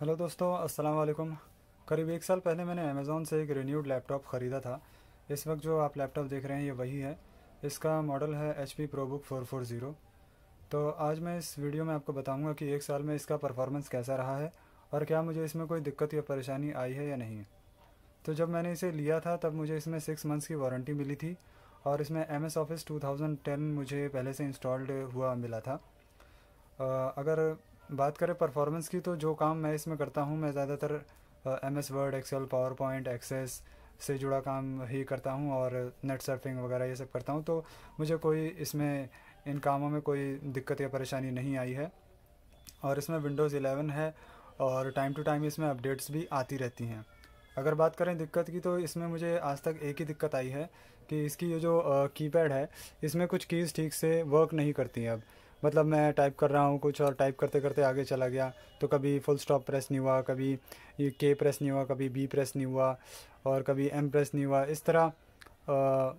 hello दोस्तों अस्सलाम वालेकुम करीब एक साल पहले मैंने अमेज़ोन से एक रिन्यूड लैपटॉप ख़रीदा था इस वक्त जो आप लैपटॉप देख रहे हैं ये वही है इसका मॉडल है H P ProBook four four zero तो आज मैं इस वीडियो में आपको बताऊंगा कि एक साल में इसका परफॉर्मेंस कैसा रहा है और क्या मुझे इसमें कोई दिक्कत या परेशानी आई है या नहीं तो जब मैंने इसे लिया था तब मुझे इसमें सिक्स मंथ्स की वारंटी मिली थी और इसमें M S office two thousand ten मुझे पहले से इंस्टॉल्ड हुआ मिला था अगर बात करें परफॉर्मेंस की तो जो काम मैं इसमें करता हूँ मैं ज़्यादातर M S Word Excel PowerPoint Access से जुड़ा काम ही करता हूँ और नेट सर्फिंग वगैरह ये सब करता हूँ तो मुझे कोई इसमें इन कामों में कोई दिक्कत या परेशानी नहीं आई है और इसमें विंडोज़ एलेवन है और टाइम टू टाइम इसमें अपडेट्स भी आती रहती हैं अगर बात करें दिक्कत की तो इसमें मुझे आज तक एक ही दिक्कत आई है कि इसकी ये जो कीपैड है इसमें कुछ कीज़ ठीक से वर्क नहीं करती हैं अब मतलब मैं टाइप कर रहा हूँ कुछ और टाइप करते करते आगे चला गया तो कभी फुल स्टॉप प्रेस नहीं हुआ कभी ये के प्रेस नहीं हुआ कभी बी प्रेस नहीं हुआ और कभी एम प्रेस नहीं हुआ इस तरह आ,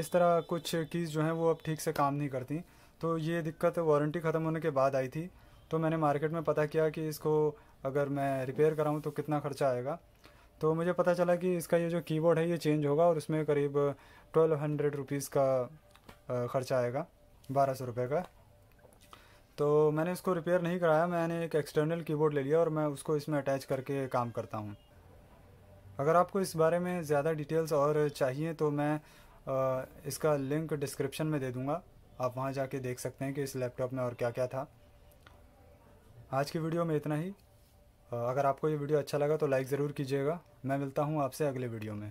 इस तरह कुछ कीज़ जो हैं वो अब ठीक से काम नहीं करती तो ये दिक्कत वारंटी ख़त्म होने के बाद आई थी तो मैंने मार्केट में पता किया कि इसको अगर मैं रिपेयर कराऊँ तो कितना खर्चा आएगा तो मुझे पता चला कि इसका ये जो कीबोर्ड है ये चेंज होगा और उसमें करीब ट्वेल्व हंड्रेड रुपीज़ का ख़र्चा आएगा बारह सौ रुपये का तो मैंने इसको रिपेयर नहीं कराया मैंने एक एक्सटर्नल कीबोर्ड ले लिया और मैं उसको इसमें अटैच करके काम करता हूँ अगर आपको इस बारे में ज़्यादा डिटेल्स और चाहिए तो मैं इसका लिंक डिस्क्रिप्शन में दे दूँगा आप वहाँ जाके देख सकते हैं कि इस लैपटॉप में और क्या क्या था आज की वीडियो में इतना ही अगर आपको ये वीडियो अच्छा लगा तो लाइक ज़रूर कीजिएगा मैं मिलता हूँ आपसे अगले वीडियो में